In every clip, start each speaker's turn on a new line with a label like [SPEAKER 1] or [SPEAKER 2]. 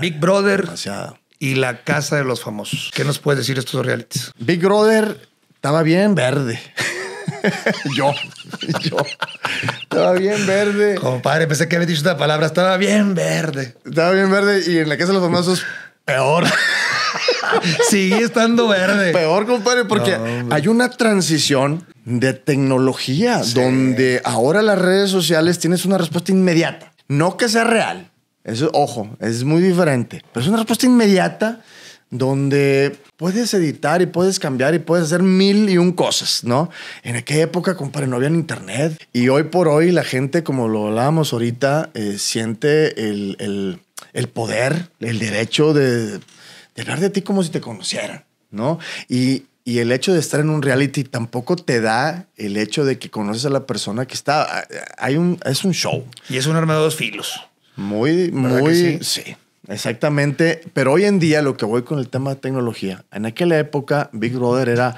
[SPEAKER 1] Big Brother y La Casa de los Famosos. ¿Qué nos puedes decir estos realities? Big Brother estaba bien verde. yo, yo.
[SPEAKER 2] Estaba bien verde. Compadre, pensé que había dicho esta palabra. Estaba bien verde. Estaba bien verde y en la Casa de los Famosos, peor. Sigue estando verde. Peor, compadre, porque hay una transición de tecnología donde ahora las redes sociales tienes una respuesta inmediata. No que sea real, eso, ojo, es muy diferente. Pero es una respuesta inmediata donde puedes editar y puedes cambiar y puedes hacer mil y un cosas, ¿no? En aquella época, compadre, no había internet. Y hoy por hoy la gente, como lo hablábamos ahorita, eh, siente el, poder, el derecho de, hablar de ti como si te conocieran, ¿no? Y, el hecho de estar en un reality tampoco te da el hecho de que conoces a la persona que está. Eh, hay un, es un show.
[SPEAKER 1] Y es un arma de dos filos. Muy,
[SPEAKER 2] muy, sí? exactamente. Pero hoy en día lo que voy con el tema de tecnología, en aquella época Big Brother era,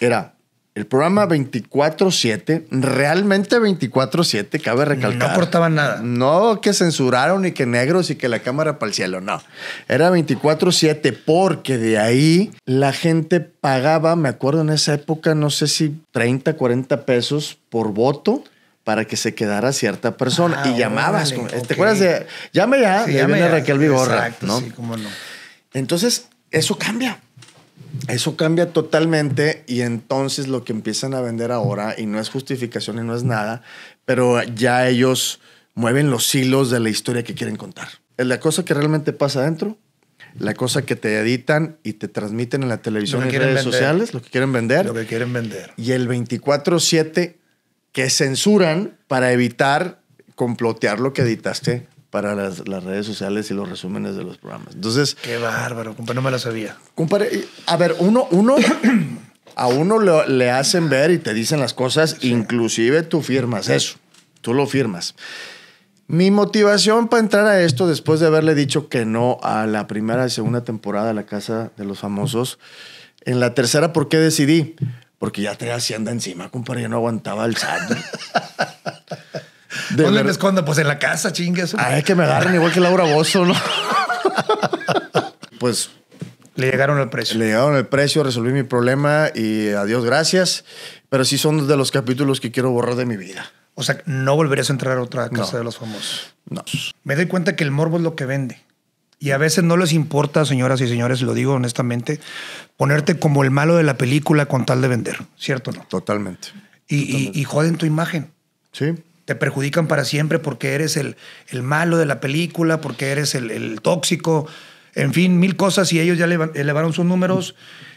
[SPEAKER 2] era el programa 24-7, realmente 24-7, cabe recalcar. No aportaba nada. No que censuraron y que negros y que la cámara para el cielo, no. Era 24-7 porque de ahí la gente pagaba, me acuerdo en esa época, no sé si 30, 40 pesos por voto para que se quedara cierta persona. Ah, y llamabas. ¿Te acuerdas de llame ya? llame Raquel Vigorra, Exacto, Sí, cómo no. Entonces, eso cambia. Eso cambia totalmente y entonces lo que empiezan a vender ahora, y no es justificación y no es nada, pero ya ellos mueven los hilos de la historia que quieren contar. Es la cosa que realmente pasa adentro, la cosa que te editan y te transmiten en la televisión y redes sociales, lo que quieren vender. Lo que quieren vender. Y el 24-7 que censuran para evitar complotear lo que editaste para las, las, redes sociales y los resúmenes de los programas. Entonces.
[SPEAKER 1] Qué bárbaro, compa, no me lo sabía.
[SPEAKER 2] a ver, uno, uno, a uno le, hacen ver y te dicen las cosas, inclusive tú firmas eso. Tú lo firmas. Mi motivación para entrar a esto, después de haberle dicho que no a la primera y segunda temporada de La Casa de los Famosos, en la tercera, ¿por qué decidí? porque ya traía Hacienda encima, compadre, ya no aguantaba el SAT.
[SPEAKER 1] ¿Dónde me escondo? Pues en la casa, chingues. Ay, que me agarren igual que Laura Bozo, ¿no?
[SPEAKER 2] pues. Le llegaron el precio. Le llegaron el precio, resolví mi problema y adiós, gracias. Pero sí son de los capítulos que quiero borrar de mi vida.
[SPEAKER 1] O sea, no volverías a entrar a otra casa de los famosos. No. Me doy cuenta que el morbo es lo que vende. Y a veces no les importa, señoras y señores, lo digo honestamente, ponerte como el malo de la película con tal de vender, ¿cierto o no? Totalmente. Y, joden tu imagen. Sí. Te perjudican para siempre porque eres el, el malo de la película, porque eres el, tóxico, en fin, mil cosas y ellos ya elevaron sus números.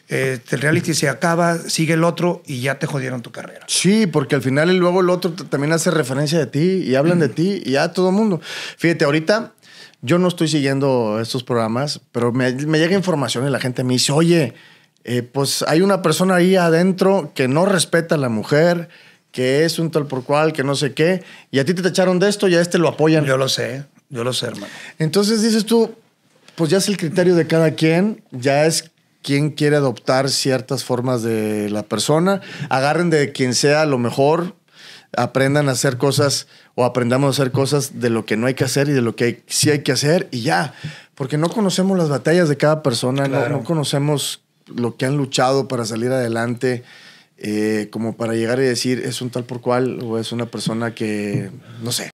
[SPEAKER 1] Este, el reality se acaba, sigue el otro y ya te jodieron tu carrera. Sí, porque al final y luego el otro también hace
[SPEAKER 2] referencia de ti y hablan de ti y ya todo el mundo. Fíjate, ahorita yo no estoy siguiendo estos programas, pero me, llega información y la gente me dice, oye, eh, pues hay una persona ahí adentro que no respeta a la mujer, que es un tal por cual, que no sé qué, y a ti te echaron de esto y a este lo apoyan. Yo lo sé,
[SPEAKER 1] yo lo sé, hermano.
[SPEAKER 2] Entonces dices tú, pues ya es el criterio de cada quien, ya es quien quiere adoptar ciertas formas de la persona, agarren de quien sea lo mejor, aprendan a hacer cosas o aprendamos a hacer cosas de lo que no hay que hacer y de lo que sí hay que hacer y ya. Porque no conocemos las batallas de cada persona, no, conocemos lo que han luchado para salir adelante, eh, como para llegar y decir es un tal por cual o es una persona que, no sé.